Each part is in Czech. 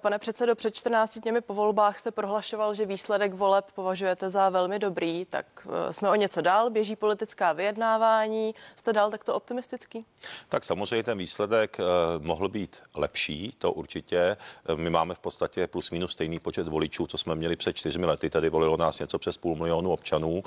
Pane předsedo, před 14 dněmi po volbách jste prohlašoval, že výsledek voleb považujete za velmi dobrý, tak eh, jsme o něco dál, běží politická vyjednávání, jste dál takto optimistický? Tak samozřejmě ten výsledek eh, mohl být lepší, to určitě. Eh, my máme v podstatě plus minus stejný počet voličů, co jsme měli před čtyřmi lety, tedy volilo nás něco přes půl milionu občanů.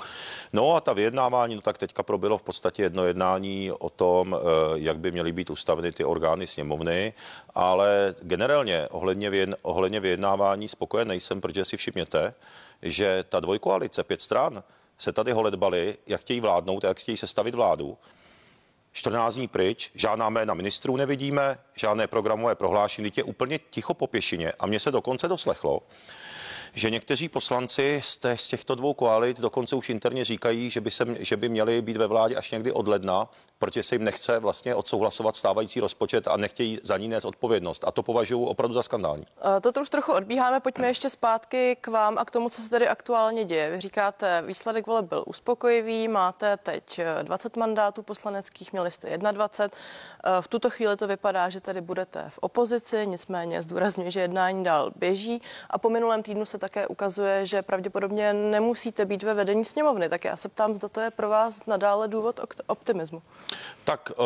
No a ta vyjednávání, no tak teďka probylo v podstatě jedno jednání o tom, jak by měly být ustaveny ty orgány sněmovny, ale generálně ohledně vyjedn- ohledně vyjednávání spokojen nejsem, protože si všimněte, že ta dvojkoalice, pět stran, se tady holedbali, jak chtějí vládnout a jak chtějí sestavit vládu. 14 dní pryč, žádná jména ministrů nevidíme, žádné programové prohlášení, je úplně ticho po pěšině. A mně se dokonce doslechlo, že někteří poslanci z, té, z těchto dvou koalic dokonce už interně říkají, že by, se, že by měli být ve vládě až někdy od ledna, protože se jim nechce vlastně odsouhlasovat stávající rozpočet a nechtějí za ní nést odpovědnost. A to považuji opravdu za skandální. E, to už trochu odbíháme, pojďme ještě zpátky k vám a k tomu, co se tady aktuálně děje. Vy říkáte, výsledek voleb byl uspokojivý, máte teď 20 e, mandátů poslaneckých, měli jste 21. E, v tuto chvíli to vypadá, že tady budete v opozici, nicméně zdůrazňuji, že jednání dál běží a po minulém týdnu se také ukazuje, že pravděpodobně nemusíte být ve vedení sněmovny. Tak já se ptám, zda to je pro vás nadále důvod optimismu. Tak uh,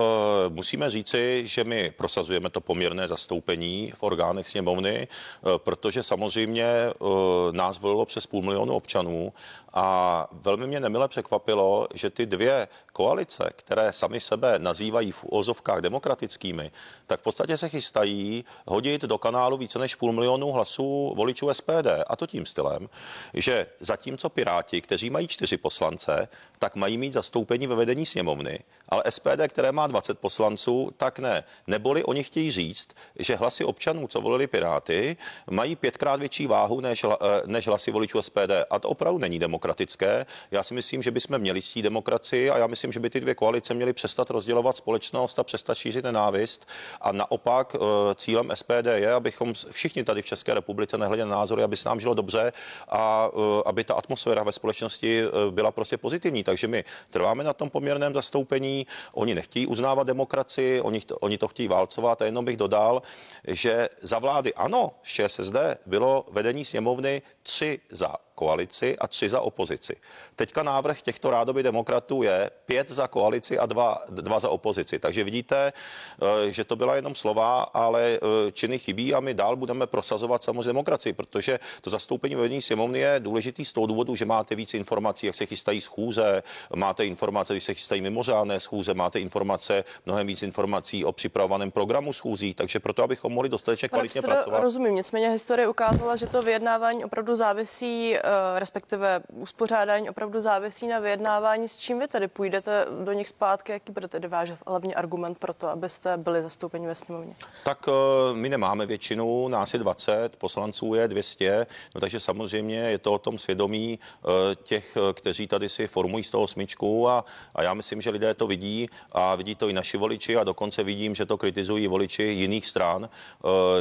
musíme říci, že my prosazujeme to poměrné zastoupení v orgánech sněmovny, uh, protože samozřejmě uh, nás volilo přes půl milionu občanů a velmi mě nemile překvapilo, že ty dvě koalice, které sami sebe nazývají v ozovkách demokratickými, tak v podstatě se chystají hodit do kanálu více než půl milionu hlasů voličů SPD. A to tím stylem, že zatímco Piráti, kteří mají čtyři poslance, tak mají mít zastoupení ve vedení sněmovny, ale SPD, které má 20 poslanců, tak ne. Neboli oni chtějí říct, že hlasy občanů, co volili Piráty, mají pětkrát větší váhu než, eh, než hlasy voličů SPD. A to opravdu není demokratické. Já si myslím, že bychom měli ctít demokracii a já myslím, že by ty dvě koalice měly přestat rozdělovat společnost a přestat šířit nenávist. A naopak eh, cílem SPD je, abychom všichni tady v České republice nehledě na názory, aby se nám žilo dobře a eh, aby ta atmosféra ve společnosti byla prostě pozitivní. Takže my trváme na tom poměrném zastoupení. Oni nechtějí uznávat demokracii, oni, to, oni to chtějí válcovat a jenom bych dodal, že za vlády ANO z ČSSD bylo vedení sněmovny tři za koalici a tři za opozici. Teďka návrh těchto rádoby demokratů je pět za koalici a dva, dva za opozici. Takže vidíte, eh, že to byla jenom slova, ale eh, činy chybí a my dál budeme prosazovat samozřejmě demokracii, protože to zastoupení ve vedení sněmovny je důležitý z toho důvodu, že máte víc informací, jak se chystají schůze, máte informace, když se chystají mimořádné schůze, máte informace, mnohem víc informací o připravovaném programu schůzí, takže proto, abychom mohli dostatečně kvalitně pracovat. Rozumím, nicméně historie ukázala, že to vyjednávání opravdu závisí eh, Eh, respektive uspořádání opravdu závisí na vyjednávání, s čím vy tedy půjdete do nich zpátky, jaký tedy váš hlavní argument pro to, abyste byli zastoupeni ve sněmovně? Tak eh, my nemáme většinu, nás je 20, poslanců je 200, no takže samozřejmě je to o tom svědomí eh, těch, kteří tady si formují 108 a, a já myslím, že lidé to vidí a vidí to i naši voliči a dokonce vidím, že to kritizují voliči jiných stran,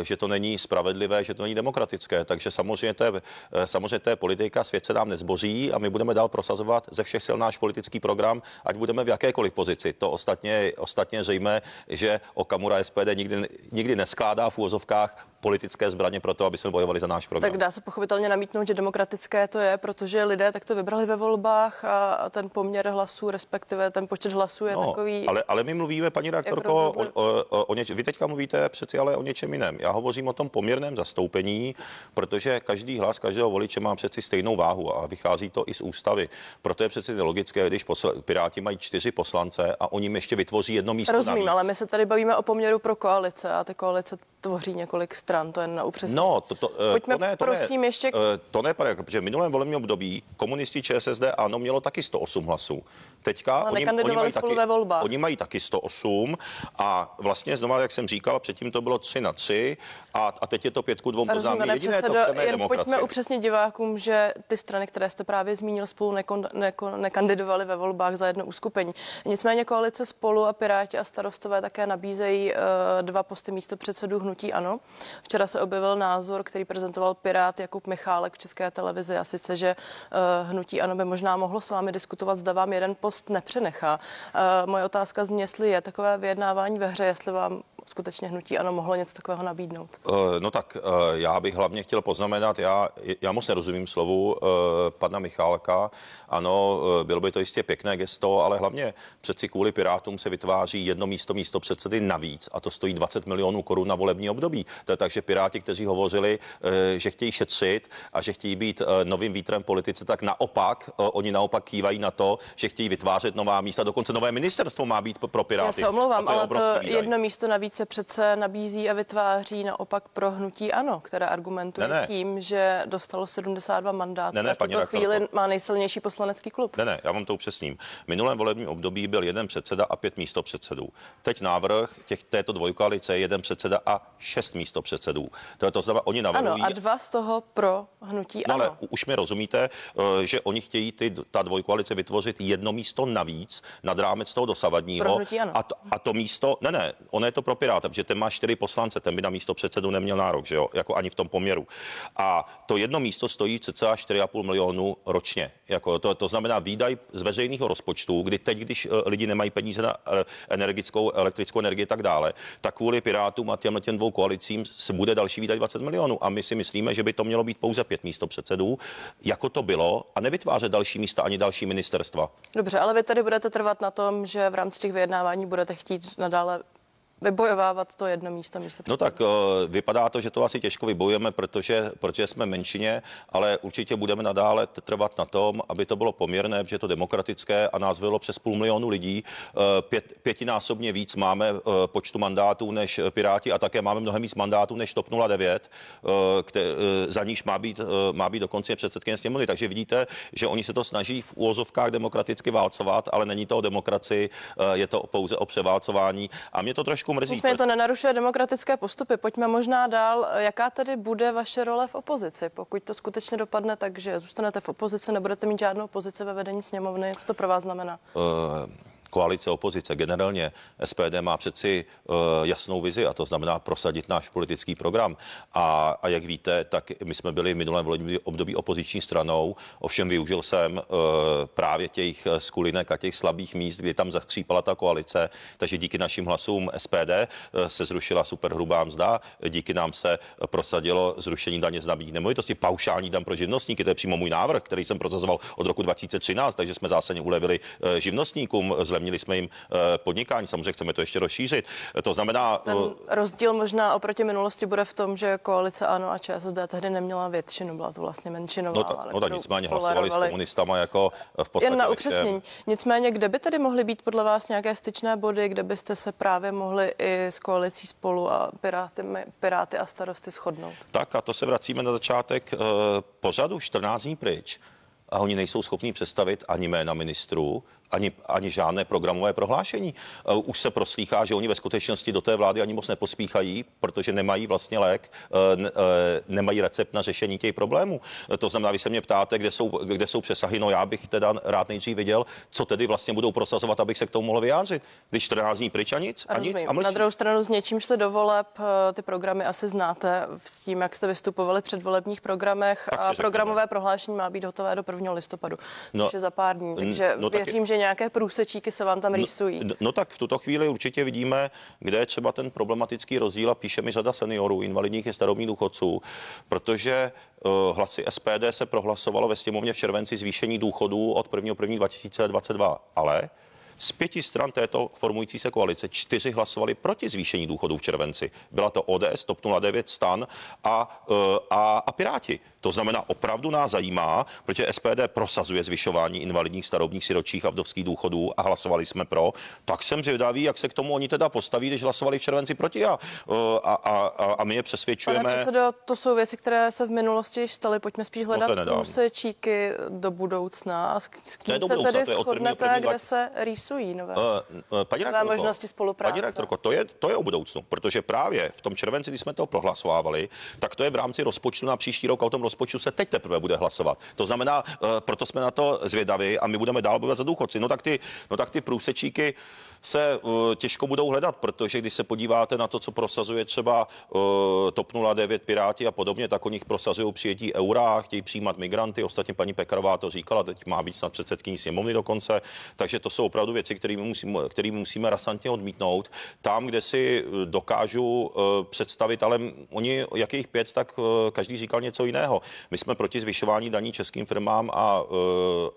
že to není spravedlivé, že to není demokratické. Takže samozřejmě to je, samozřejmě to je politika politika, svět se nám nezboří a my budeme dál prosazovat ze všech sil náš politický program, ať budeme v jakékoliv pozici. To ostatně, ostatně zřejmé, že Okamura SPD nikdy, nikdy neskládá v úvozovkách politické zbraně pro to, aby jsme bojovali za náš program. Tak dá se pochopitelně namítnout, že demokratické to je, protože lidé tak to vybrali ve volbách a ten poměr hlasů, respektive ten počet hlasů je no, takový. Ale, ale my mluvíme, paní redaktorko, o, o, o, o něč, vy teďka mluvíte přeci ale o něčem jiném. Já hovořím o tom poměrném zastoupení, protože každý hlas každého voliče má přeci stejnou váhu a vychází to i z ústavy. Proto je přeci logické, když posl- Piráti mají čtyři poslance a oni ještě vytvoří jedno místo. Rozumím, navíc. ale my se tady bavíme o poměru pro koalice a ty koalice tvoří několik stran, to jen na upřesnění. No, to, to, eh, Pojďme to ne, to prosím ne, ještě... Eh, to ne, pane, protože v minulém volebním období komunisti ČSSD ano mělo taky 108 hlasů. Teďka oni, oni, mají taky, ve oni mají taky 108 a vlastně znova, jak jsem říkal, předtím to bylo 3 na 3 a, a teď je to 5 ku 2 to jediné, předsedo, co chceme jen je demokracie. Pojďme upřesnit divákům, že ty strany, které jste právě zmínil, spolu nekon, neko, nekandidovali ve volbách za jedno uskupení. Nicméně koalice spolu a Piráti a starostové také nabízejí uh, dva posty místo předsedů hnutí ANO. Včera se objevil názor, který prezentoval Pirát Jakub Michálek v České televizi a sice, že eh, hnutí ANO by možná mohlo s vámi diskutovat, zda vám jeden post nepřenechá. Eh, moje otázka zní, jestli je takové vyjednávání ve hře, jestli vám skutečně hnutí ano mohlo něco takového nabídnout? Eh, no tak eh, já bych hlavně chtěl poznamenat, já, já moc nerozumím slovu eh, pana Michálka. Ano, bylo by to jistě pěkné gesto, ale hlavně přeci kvůli Pirátům se vytváří jedno místo místo předsedy navíc a to stojí 20 milionů korun na volební období. Takže Piráti, kteří hovořili, že chtějí šetřit a že chtějí být novým vítrem politice, tak naopak, oni naopak kývají na to, že chtějí vytvářet nová místa, dokonce nové ministerstvo má být pro Piráty. Já se omlouvám, ale to jedno místo navíc se přece nabízí a vytváří naopak pro hnutí ANO, které argumentuje ne, ne. tím, že dostalo 72 mandátů ne, ne, a v tuto chvíli má nejsilnější poslanecký klub. Ne, ne, já vám to upřesním. minulém volebním období byl jeden předseda a pět místo předsedů. Teď návrh těch, této dvojkoalice je jeden předseda a šest místo předsedů. To, je to znamená, oni navrhují... Ano, a dva z toho pro hnutí no, ANO. Ale už mi rozumíte, eh, že oni chtějí ty, ta dvojkoalice vytvořit jedno místo navíc nad rámec toho dosavadního. Pro hnutí ANO. A, to, a to místo, ne, ne, ono je to pro Pirátem, že ten má čtyři poslance, ten by na místo předsedu neměl nárok, že jo, jako ani v tom poměru. A to jedno místo stojí cca 4,5 milionu ročně. Jako to, to znamená výdaj z veřejného rozpočtu, kdy teď, když eh, lidi nemají peníze na eh, energickou, elektrickou energii a tak dále, tak kvůli Pirátům a těm, těm dvou koalicím se bude další výdaj 20 milionů. A my si myslíme, že by to mělo být pouze pět místo předsedů, jako to bylo, a nevytvářet další místa ani další ministerstva. Dobře, ale vy tady budete trvat na tom, že v rámci těch vyjednávání budete chtít nadále vybojovávat to jedno místo místo. No tak eh, vypadá to, že to asi těžko vybojujeme, protože, protože jsme menšině, ale určitě budeme nadále trvat na tom, aby to bylo poměrné, že to demokratické a nás bylo přes půl milionu lidí. Eh, pět, pětinásobně víc máme eh, počtu mandátů než Piráti a také máme mnohem víc mandátů než TOP 09, kte, za níž má být, má být dokonce předsedkyně sněmovny. Takže vidíte, že oni se to snaží v úvozovkách demokraticky válcovat, ale není to o demokracii, je to pouze o převálcování. A mě to trošku trošku mrzí. Nicméně to nenarušuje demokratické postupy. Pojďme možná dál. Jaká tedy bude vaše role v opozici, pokud to skutečně dopadne tak, že zůstanete v opozici, nebudete mít žádnou pozici ve vedení sněmovny? Co to pro vás znamená? Uh koalice, opozice, generálně SPD má přeci e, jasnou vizi a to znamená prosadit náš politický program. A, a jak víte, tak my jsme byli v minulém volebním období opoziční stranou, ovšem využil jsem e, právě těch skulinek a těch slabých míst, kdy tam zaskřípala ta koalice, takže díky našim hlasům SPD e, se zrušila superhrubá mzda, díky nám se prosadilo zrušení daně z nabídky nemovitosti, paušální dan pro živnostníky, to je přímo můj návrh, který jsem procesoval od roku 2013, takže jsme zásadně ulevili živnostníkům, zlevnili jsme jim eh, podnikání, samozřejmě chceme to ještě rozšířit. To znamená... Eh, Ten rozdíl možná oproti minulosti bude v tom, že koalice ANO a ČSSD tehdy neměla většinu, byla to vlastně menšinová. No, ta, no tak nicméně hlasovali s komunistama jako eh, v podstatě... Jen na upřesnění. Nicméně, kde by tedy mohly být podle vás nějaké styčné body, kde byste se právě mohli i s koalicí spolu a Piráty, Piráty a starosty shodnout? Tak a to se vracíme na začátek pořadu 14 dní pryč a oni nejsou schopni představit ani jména ministrů, ani, ani žádné programové prohlášení. Eh, už se proslýchá, že oni ve skutečnosti do té vlády ani moc nepospíchají, protože nemají vlastně lék, eh, eh, nemají recept na řešení těch problémů. To znamená, vy se mě ptáte, kde jsou, kde jsou přesahy, no já bych teda rád nejdřív viděl, co tedy vlastně budou prosazovat, abych se k tomu mohl vyjádřit. Když 14 dní pryč a nic, a, nic a Na druhou stranu s něčím šli do voleb, ty programy asi znáte s tím, jak jste vystupovali před volebních programech tak a programové prohlášení má být hotové do 1. listopadu, no, což no, je za pár dní. Takže no, věřím, že nějaké průsečíky se vám tam no, rýsují? No, no tak v tuto chvíli určitě vidíme, kde je třeba ten problematický rozdíl a píše mi řada seniorů, invalidních i starobních důchodců, protože uh, hlasy SPD se prohlasovalo ve sněmovně v červenci zvýšení důchodů od 1. 1. 2022, ale z pěti stran této formující se koalice čtyři hlasovali proti zvýšení důchodů v červenci. Byla to ODS, TOP 09, STAN a, eh, a, a Piráti. To znamená, opravdu nás zajímá, protože SPD prosazuje zvyšování invalidních, starobních, siročích a vdovských důchodů a hlasovali jsme pro. Tak jsem zvědavý, jak se k tomu oni teda postaví, když hlasovali v červenci proti a, uh, a, a, a my je přesvědčujeme. Pane předsedo, to jsou věci, které se v minulosti staly. Pojďme spíš no, hledat no úsečíky do budoucna. A s, kým se se budoucna, tedy shodnete, první, kde se rýsují nové, uh, uh, paní nové možnosti spolupráce? Paní rektorko, to je, to je o budoucnu, protože právě v tom červenci, když jsme to prohlasovávali, tak to je v rámci rozpočtu na příští rok a o tom rozpočtu se teď teprve bude hlasovat. To znamená, eh, proto jsme na to zvědaví a my budeme dál bojovat za důchodci. No tak ty, no tak ty průsečíky, se eh, těžko budou hledat, protože když se podíváte na to, co prosazuje třeba eh, TOP 09 Piráti a podobně, tak o nich prosazují přijetí eura, chtějí přijímat migranty. Ostatně paní Pekarová to říkala, teď má být snad předsedkyní sněmovny dokonce. Takže to jsou opravdu věci, kterými musíme, kterými musíme rasantně odmítnout. Tam, kde si eh, dokážu představit, ale oni, jak jich pět, tak každý říkal něco jiného. My jsme proti zvyšování daní českým firmám a,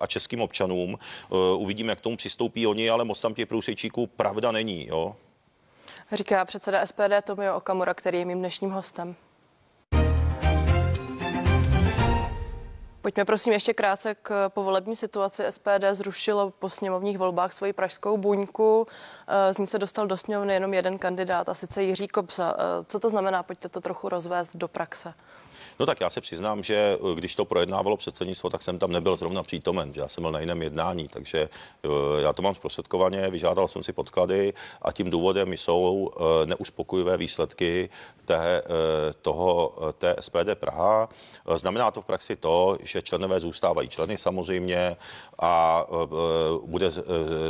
a českým občanům. Uvidíme, jak k tomu přistoupí oni, ale moc tam těch průsečí politiků pravda není, jo? Říká předseda SPD Tomio Okamura, který je mým dnešním hostem. Pojďme prosím ještě krátce k povolební situaci. SPD zrušilo po sněmovních volbách svoji pražskou buňku. Eh, z ní se dostal do sněmovny jenom jeden kandidát, a sice Jiří Kopsa. Eh, co to znamená? Pojďte to trochu rozvést do praxe. No tak já se přiznám, že eh, když to projednávalo předsednictvo, tak jsem tam nebyl zrovna přítomen, že já jsem byl na jiném jednání, takže eh, já to mám zprostředkovaně, vyžádal jsem si podklady a tím důvodem jsou eh, neuspokojivé výsledky té, toho, té SPD Praha. Znamená to v praxi to, že členové zůstávají členy samozřejmě a bude,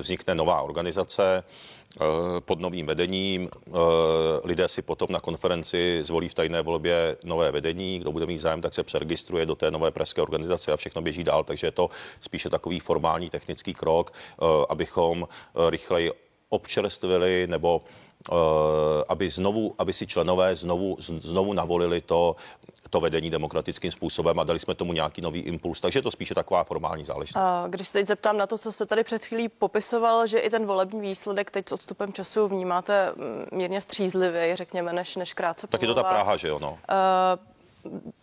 vznikne nová organizace. Eh, pod novým vedením. Eh, lidé si potom na konferenci zvolí v tajné volbě nové vedení. Kdo bude mít zájem, tak se přeregistruje do té nové pražské organizace a všechno běží dál. Takže je to spíše takový formální technický krok, eh, abychom rychleji občerstvili nebo Eh, aby, znovu, aby si členové znovu, znovu navolili to, to vedení demokratickým způsobem a dali jsme tomu nějaký nový impuls. Takže je to spíše taková formální záležitost. A eh, když se teď zeptám na to, co jste tady před chvílí popisoval, že i ten volební výsledek teď s odstupem času vnímáte mm, mírně střízlivě, řekněme, než, než krátce pomluvá. Tak je to ta Praha, že jo? No. Uh,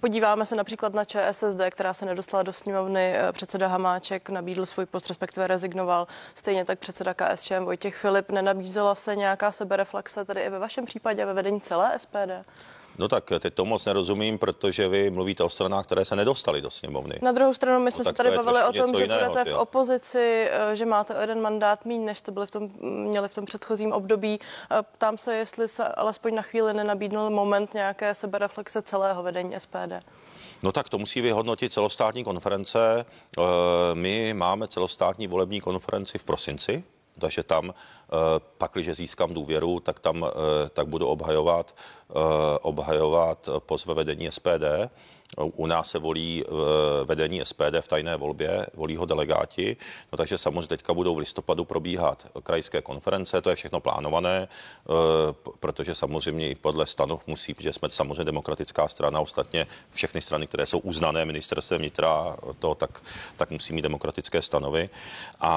Podíváme se například na ČSSD, která se nedostala do sněmovny. Eh, předseda Hamáček nabídl svůj post, respektive rezignoval. Stejně tak předseda KSČM Vojtěch Filip. Nenabízela se nějaká sebereflexe tedy i ve vašem případě ve vedení celé SPD? No tak eh, teď to moc nerozumím, protože vy mluvíte o stranách, které se nedostaly do sněmovny. Na druhou stranu, my no jsme se tady bavili o tom, že jiného, budete v opozici, eh, že máte o jeden mandát míň, než jste byli v tom, měli v tom předchozím období. Eh, ptám se, jestli se alespoň na chvíli nenabídnul moment nějaké sebereflexe celého vedení SPD. No tak to musí vyhodnotit celostátní konference. My máme celostátní volební konferenci v prosinci takže tam eh, pak, když získám důvěru, tak tam eh, tak budu obhajovat, eh, obhajovat pozve vedení SPD u nás se volí eh, vedení SPD v tajné volbě, volí ho delegáti, no takže samozřejmě teďka budou v listopadu probíhat krajské konference, to je všechno plánované, eh, protože samozřejmě i podle stanov musí, že jsme samozřejmě demokratická strana, ostatně všechny strany, které jsou uznané ministerstvem vnitra, to tak, tak musí mít demokratické stanovy. A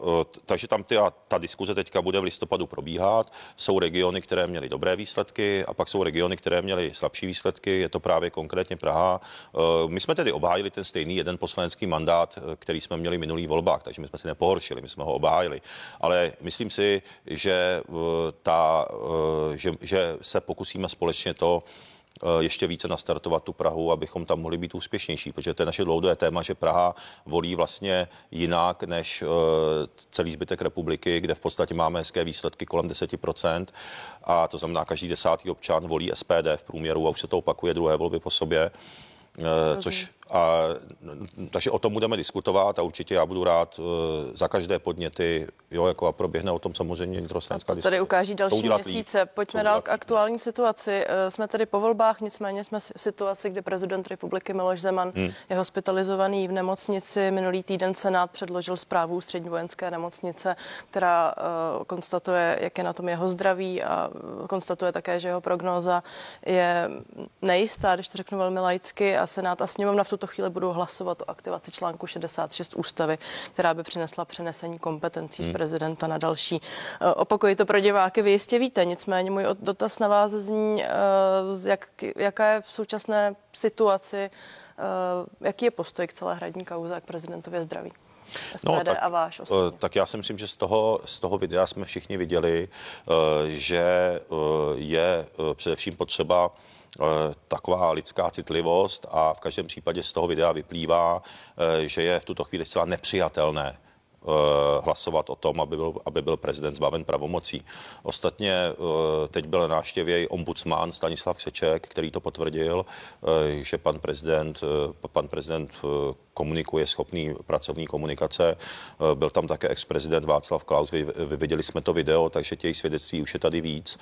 eh, takže tam ty, a ta diskuze teďka bude v listopadu probíhat. Jsou regiony, které měly dobré výsledky a pak jsou regiony, které měly slabší výsledky. Je to právě konkrétně Praha. Eh, my jsme tedy obhájili ten stejný jeden poslanecký mandát, eh, který jsme měli minulý volbách, takže my jsme si nepohoršili, my jsme ho obhájili. Ale myslím si, že, eh, ta, že, že se pokusíme společně to Eh, ještě více nastartovat tu Prahu, abychom tam mohli být úspěšnější, protože to je naše dlouhodobé téma, že Praha volí vlastně jinak než eh, celý zbytek republiky, kde v podstatě máme hezké výsledky kolem 10%, a to znamená, každý desátý občan volí SPD v průměru a už se to opakuje druhé volby po sobě, eh, což a, takže o tom budeme diskutovat a určitě já budu rád e, za každé podněty, jo, jako a proběhne o tom samozřejmě vnitrostranecká diskuse. Tady ukáží další měsíce. Líp, Pojďme dál k aktuální situaci. E, jsme tady po volbách, nicméně jsme v situaci, kdy prezident republiky Miloš Zeman hmm. je hospitalizovaný v nemocnici. Minulý týden Senát předložil zprávu střední vojenské nemocnice, která uh, konstatuje, jak je na tom jeho zdraví a konstatuje také, že jeho prognóza je nejistá, když to řeknu velmi laicky a Senát a sněmovna v tuto tuto chvíli budou hlasovat o aktivaci článku 66 ústavy, která by přinesla přenesení kompetencí hmm. z prezidenta na další. Eh, opakuji to pro diváky, vy jistě víte, nicméně můj dotaz na vás zní, eh, jak, jaká je v současné situaci, eh, jaký je postoj k celé hradní kauze a k prezidentově zdraví? No, SPD no, tak, a váš Tak já si myslím, že z toho, z toho videa jsme všichni viděli, že je především potřeba Eh, taková lidská citlivost a v každém případě z toho videa vyplývá, eh, že je v tuto chvíli zcela nepřijatelné Eh, hlasovat o tom, aby byl, aby byl prezident zbaven pravomocí. Ostatně eh, teď byl návštěvě i ombudsman Stanislav Křeček, který to potvrdil, eh, že pan prezident, pan prezident komunikuje, schopný pracovní komunikace. Byl tam také ex-prezident Václav Klaus, vy, vy viděli jsme to video, takže těch svědectví už je tady víc.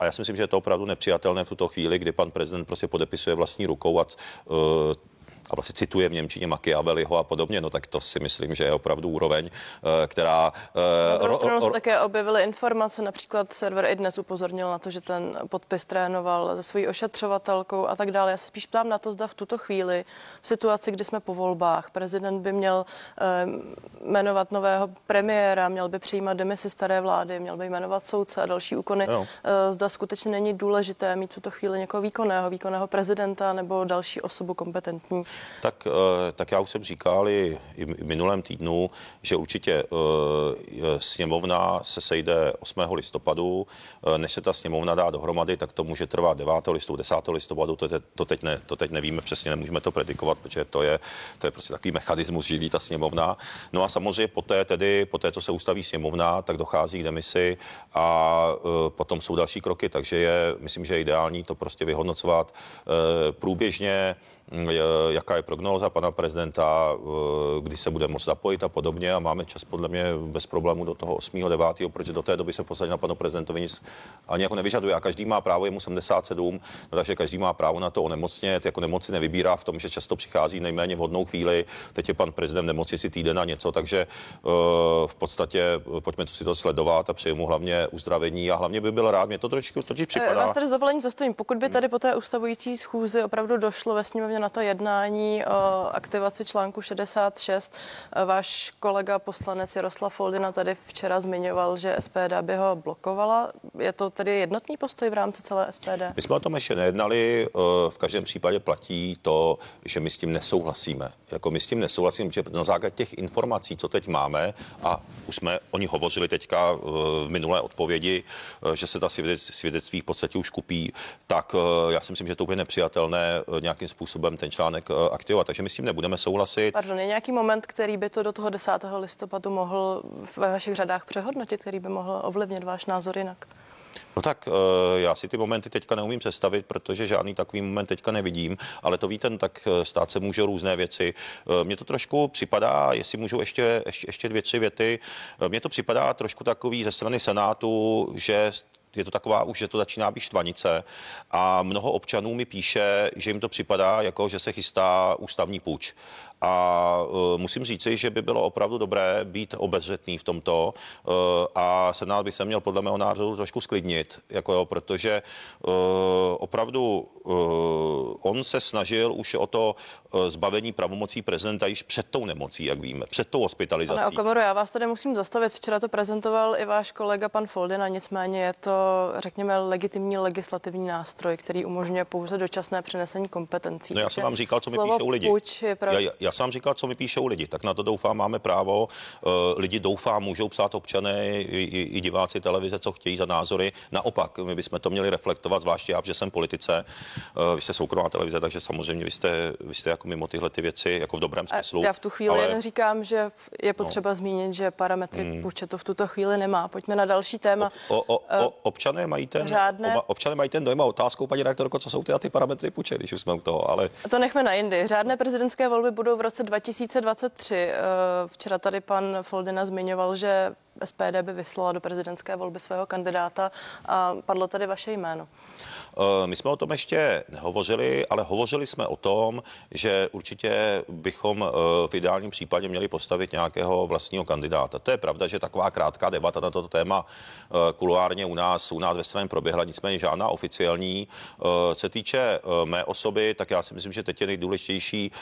A já si myslím, že je to opravdu nepřijatelné v tuto chvíli, kdy pan prezident prostě podepisuje vlastní rukou a a vlastně cituje v Němčině Machiavelliho a podobně, no tak to si myslím, že je opravdu úroveň, eh, která... Eh, na druhou stranu se také objevily informace, například server i dnes upozornil na to, že ten podpis trénoval se svojí ošetřovatelkou a tak dále. Já se spíš ptám na to, zda v tuto chvíli, v situaci, kdy jsme po volbách, prezident by měl eh, jmenovat nového premiéra, měl by přijímat demisi staré vlády, měl by jmenovat soudce a další úkony. No. Zda skutečně není důležité mít v tuto chvíli někoho výkonného, výkonného prezidenta nebo další osobu kompetentní tak, eh, tak já už jsem říkal i, i minulém týdnu, že určitě eh, sněmovna se sejde 8. listopadu. Eh, než se ta sněmovna dá dohromady, tak to může trvat 9. listopadu, 10. listopadu, to, to, teď ne, to teď nevíme přesně, nemůžeme to predikovat, protože to je, to je prostě takový mechanismus, živí ta sněmovna. No a samozřejmě poté, tedy, poté, co se ustaví sněmovna, tak dochází k demisi a potom jsou další kroky, takže je, myslím, že je ideální to prostě vyhodnocovat průběžně jaká je prognóza pana prezidenta, e, kdy se bude moct zapojit a podobně. A máme čas podle mě bez problému do toho 8. 9., protože do té doby se v podstatě na panu prezidentovi nic ani jako nevyžaduje. A každý má právo, je mu 77, no takže každý má právo na to onemocnět. Jako nemoci nevybírá v tom, že často přichází nejméně vhodnou chvíli. Teď je pan prezident nemoci si týden na něco, takže e, v podstatě e, pojďme to si to sledovat a přeji mu hlavně uzdravení a hlavně by byl rád. Mě to trošku totiž připadá. Vás eh, tady s dovolením zastavím. Pokud by tady po té ustavující schůzi opravdu došlo ve sněmovně na ta jednání o eh, aktivaci článku 66. Eh, váš kolega poslanec Jaroslav Foldina tady včera zmiňoval, že SPD by ho blokovala. Je to tedy jednotný postoj v rámci celé SPD? My jsme o tom ještě nejednali. Eh, v každém případě platí to, že my s tím nesouhlasíme. Jako my s tím nesouhlasíme, že na základě těch informací, co teď máme, a už jsme o ní hovořili teďka v minulé odpovědi, že se ta svědectví v podstatě už kupí, tak já si myslím, že to úplně nepřijatelné nějakým způsobem způsobem ten článek eh, aktivovat. Takže my s tím nebudeme souhlasit. Pardon, je nějaký moment, který by to do toho 10. listopadu mohl ve vašich řadách přehodnotit, který by mohl ovlivnit váš názor jinak? No tak eh, já si ty momenty teďka neumím představit, protože žádný takový moment teďka nevidím, ale to víte, no tak eh, stát se může různé věci. Mně to trošku připadá, jestli můžu ještě, ještě, ještě dvě, tři věty, mně to připadá trošku takový ze strany Senátu, že je to taková už, že to začíná být štvanice a mnoho občanů mi píše, že jim to připadá jako, že se chystá ústavní půjč. A e, musím říci, že by bylo opravdu dobré být obezřetný v tomto e, a Senát by se měl podle mého názoru trošku sklidnit, jako jo, protože e, opravdu on se snažil už o to zbavení pravomocí prezidenta již před tou nemocí, jak víme, před tou hospitalizací. Pane Okamoro, já vás tady musím zastavit. Včera to prezentoval i váš kolega pan Foldina, nicméně je to, řekněme, legitimní legislativní nástroj, který umožňuje pouze dočasné přenesení kompetencí. No já jsem vám říkal, co mi píšou lidi. Půjč je já, já jsem vám říkal, co mi píšou lidi, tak na to doufám, máme právo. Eh, lidi doufám, můžou psát občané i, i diváci televize, co chtějí za názory. Naopak, my bychom to měli reflektovat, zvláště já, že jsem politice. Eh, vy jste soukromá televize, takže samozřejmě vy jste, vy jste jako mimo tyhle ty věci, jako v dobrém smyslu. Já v tu chvíli ale... jen říkám, že je no. potřeba no. zmínit, že parametry hmm. počet to v tuto chvíli nemá. Pojďme na další téma. O, o, o, eh, občané mají ten, řádné... občané mají ten dojem a otázkou, paní rektorko, co jsou ty a ty parametry puče, když už jsme u toho, ale... To nechme na jindy. Řádné prezidentské volby budou v roce 2023. Eh, včera tady pan Foldina zmiňoval, že SPD by vyslala do prezidentské volby svého kandidáta a padlo tady vaše jméno. Eh, my jsme o tom ještě nehovořili, ale hovořili jsme o tom, že určitě bychom eh, v ideálním případě měli postavit nějakého vlastního kandidáta. To je pravda, že taková krátká debata na toto téma eh, kuluárně u nás, u nás ve straně proběhla, nicméně žádná oficiální. Se týče mé osoby, tak já si myslím, že teď je nejdůležitější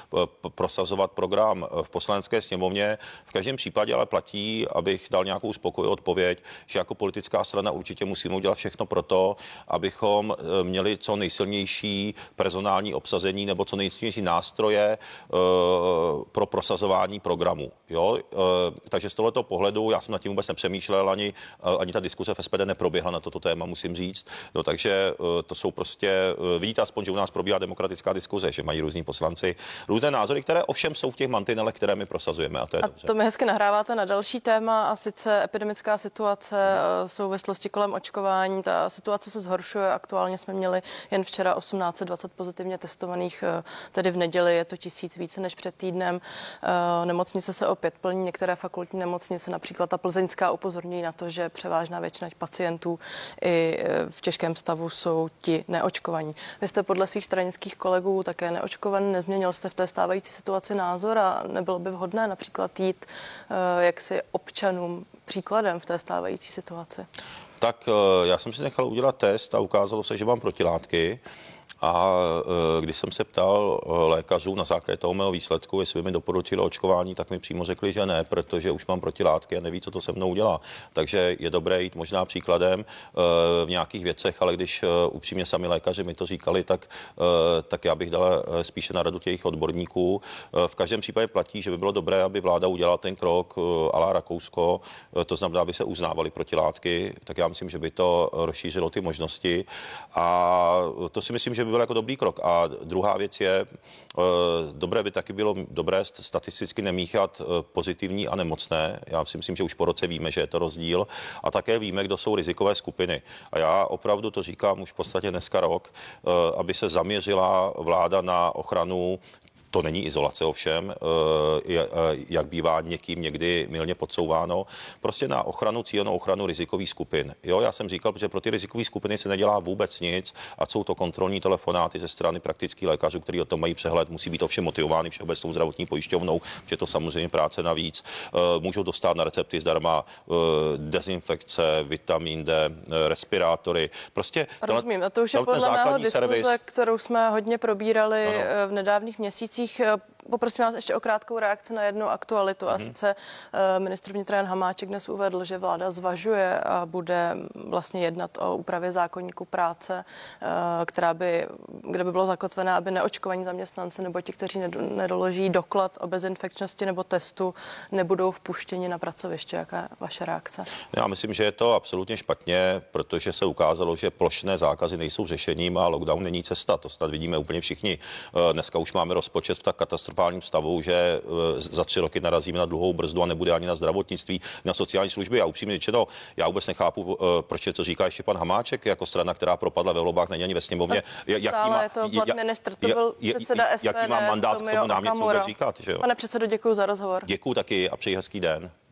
prosazovat program v poslanecké sněmovně. V každém případě ale platí, abych dal nějakou nějakou spokojivou odpověď, že jako politická strana určitě musíme udělat všechno pro to, abychom eh, měli co nejsilnější personální obsazení nebo co nejsilnější nástroje eh, pro prosazování programu. Jo? Eh, takže z tohoto pohledu já jsem nad tím vůbec nepřemýšlel, ani, ani ta diskuse v SPD neproběhla na toto téma, musím říct. No takže to jsou prostě, vidíte aspoň, že u nás probíhá demokratická diskuze, že mají různí poslanci různé názory, které ovšem jsou v těch mantinelech, které my prosazujeme. A to, je a dobře. to mi hezky nahráváte na další téma a sice se epidemická situace, eh, souvislosti kolem očkování, ta situace se zhoršuje. Aktuálně jsme měli jen včera 1820 pozitivně testovaných, eh, tedy v neděli je to tisíc více než před týdnem. Eh, nemocnice se opět plní, některé fakultní nemocnice, například ta plzeňská, upozorní na to, že převážná většina pacientů i v těžkém stavu jsou ti neočkovaní. Vy jste podle svých stranických kolegů také neočkovaný, nezměnil jste v té stávající situaci názor a nebylo by vhodné například jít jak si občanům příkladem v té stávající situaci? Tak eh, já jsem si nechal udělat test a ukázalo se, že mám protilátky. A e, když jsem se ptal e, lékařů na základě toho mého výsledku, jestli by mi doporučili očkování, tak mi přímo řekli, že ne, protože už mám protilátky a neví, co to se mnou udělá. Takže je dobré jít možná příkladem e, v nějakých věcech, ale když upřímně sami lékaři mi to říkali, tak, tak já bych dala spíše na radu těch odborníků. V každém případě platí, že by bylo dobré, aby vláda udělala ten krok ala Rakousko, to znamená, aby se uznávaly protilátky, tak já myslím, že by to rozšířilo ty možnosti. A to si myslím, že by byl jako dobrý krok. A druhá věc je, eh, dobré by taky bylo dobré statisticky nemíchat eh, pozitivní a nemocné. Já si myslím, že už po roce víme, že je to rozdíl. A také víme, kdo jsou rizikové skupiny. A já opravdu to říkám už v podstatě dneska rok, eh, aby se zaměřila vláda na ochranu to není izolace ovšem, eh, eh, jak bývá někým někdy milně podsouváno, prostě na ochranu cílenou ochranu rizikových skupin. Jo, já jsem říkal, že pro ty rizikové skupiny se nedělá vůbec nic a jsou to kontrolní telefonáty ze strany praktických lékařů, kteří o tom mají přehled, musí být ovšem motivovány všeobecnou zdravotní pojišťovnou, že to samozřejmě práce navíc. Eh, můžou dostat na recepty zdarma dezinfekce, vitamin D, respirátory. Prostě Rozumím, a to už je podle mého diskuze, servis. kterou jsme hodně probírali ano. v nedávných měsících sítích. Eh, poprosím vás ještě o krátkou reakci na jednu aktualitu. Mm-hmm. A mhm. sice eh, ministr vnitra Jan Hamáček dnes uvedl, že vláda zvažuje a bude vlastně jednat o úpravě zákonníku práce, eh, která by, kde by bylo zakotvené, aby neočkovaní zaměstnanci nebo ti, kteří nedoloží doklad o bezinfekčnosti nebo testu, nebudou vpuštěni na pracoviště. Jaká je vaše reakce? Já myslím, že je to absolutně špatně, protože se ukázalo, že plošné zákazy nejsou řešením a lockdown není cesta. To snad vidíme úplně všichni. Dneska už máme rozpočet rozpočet v tak katastrofálním stavu, že eh, za tři roky narazíme na dlouhou brzdu a nebude ani na zdravotnictví, na sociální služby. A upřímně řečeno, já vůbec nechápu, eh, proč je to říká ještě pan Hamáček jako strana, která propadla ve volbách, není ani ve sněmovně. Jaký má, jaký má mandát k tomu nám něco říkat? Že jo? Pane předsedo, děkuji za rozhovor. Děkuji taky a přeji hezký den.